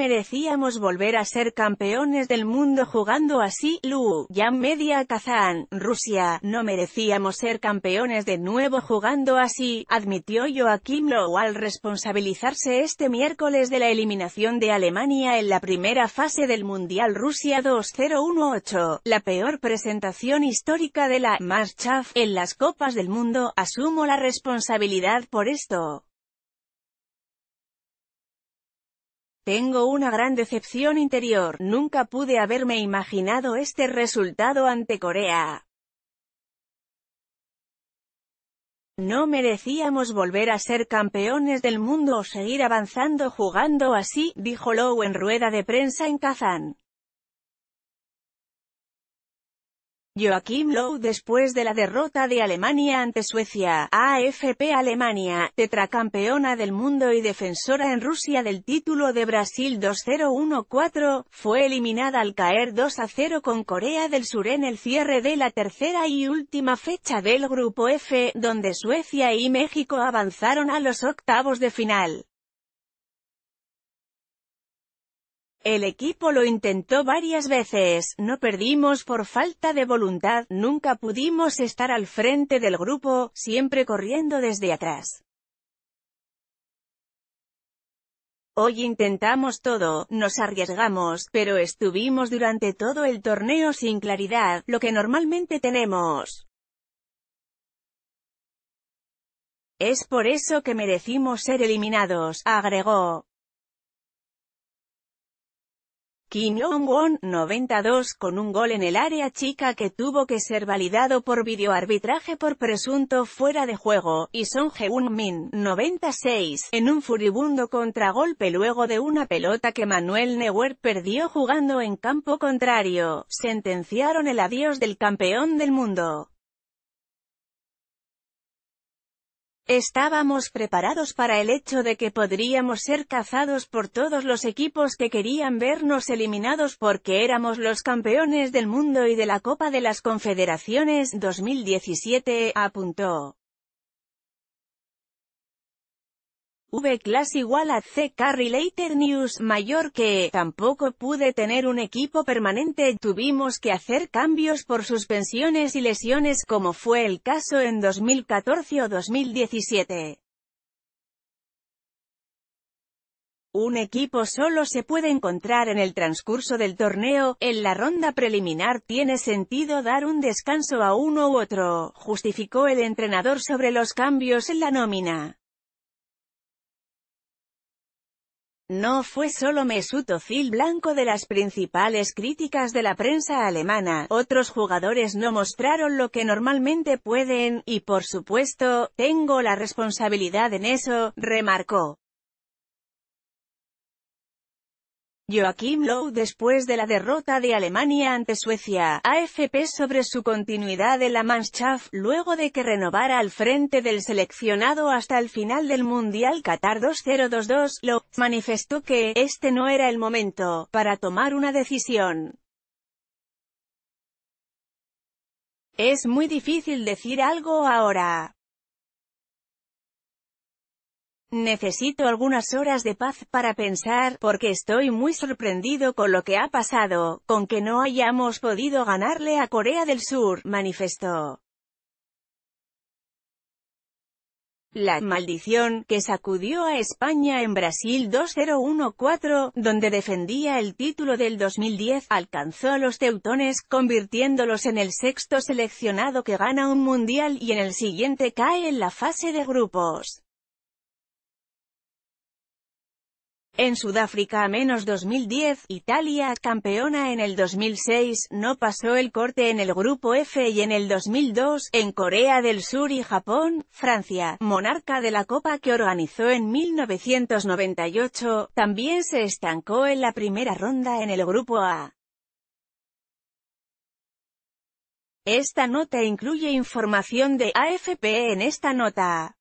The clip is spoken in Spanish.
merecíamos volver a ser campeones del mundo jugando así, Lu, Ya Media Kazán, Rusia, no merecíamos ser campeones de nuevo jugando así, admitió Joaquim Lowe al responsabilizarse este miércoles de la eliminación de Alemania en la primera fase del Mundial Rusia 2018, la peor presentación histórica de la Marchaf en las Copas del Mundo, asumo la responsabilidad por esto. Tengo una gran decepción interior, nunca pude haberme imaginado este resultado ante Corea. No merecíamos volver a ser campeones del mundo o seguir avanzando jugando así, dijo Low en rueda de prensa en Kazán. Joachim Lowe después de la derrota de Alemania ante Suecia, AFP Alemania, tetracampeona del mundo y defensora en Rusia del título de Brasil 2-0-1-4, fue eliminada al caer 2-0 con Corea del Sur en el cierre de la tercera y última fecha del Grupo F, donde Suecia y México avanzaron a los octavos de final. El equipo lo intentó varias veces, no perdimos por falta de voluntad, nunca pudimos estar al frente del grupo, siempre corriendo desde atrás. Hoy intentamos todo, nos arriesgamos, pero estuvimos durante todo el torneo sin claridad, lo que normalmente tenemos. Es por eso que merecimos ser eliminados, agregó. Kim jong won 92 con un gol en el área chica que tuvo que ser validado por videoarbitraje por presunto fuera de juego, y Song Heung-min, 96, en un furibundo contragolpe luego de una pelota que Manuel Neuer perdió jugando en campo contrario, sentenciaron el adiós del campeón del mundo. Estábamos preparados para el hecho de que podríamos ser cazados por todos los equipos que querían vernos eliminados porque éramos los campeones del mundo y de la Copa de las Confederaciones 2017, apuntó. V-Class igual a C-Carry Related News mayor que, tampoco pude tener un equipo permanente, tuvimos que hacer cambios por suspensiones y lesiones como fue el caso en 2014 o 2017. Un equipo solo se puede encontrar en el transcurso del torneo, en la ronda preliminar tiene sentido dar un descanso a uno u otro, justificó el entrenador sobre los cambios en la nómina. No fue solo Mesut Özil blanco de las principales críticas de la prensa alemana, otros jugadores no mostraron lo que normalmente pueden, y por supuesto, tengo la responsabilidad en eso, remarcó. Joachim Lowe, después de la derrota de Alemania ante Suecia, AFP sobre su continuidad en la Mannschaft, luego de que renovara al frente del seleccionado hasta el final del Mundial Qatar 2022, Lowe manifestó que, este no era el momento, para tomar una decisión. Es muy difícil decir algo ahora. Necesito algunas horas de paz para pensar, porque estoy muy sorprendido con lo que ha pasado, con que no hayamos podido ganarle a Corea del Sur, manifestó. La maldición que sacudió a España en Brasil 2014, donde defendía el título del 2010, alcanzó a los teutones, convirtiéndolos en el sexto seleccionado que gana un mundial y en el siguiente cae en la fase de grupos. En Sudáfrica a menos 2010, Italia, campeona en el 2006, no pasó el corte en el Grupo F y en el 2002, en Corea del Sur y Japón, Francia, monarca de la Copa que organizó en 1998, también se estancó en la primera ronda en el Grupo A. Esta nota incluye información de AFP e en esta nota.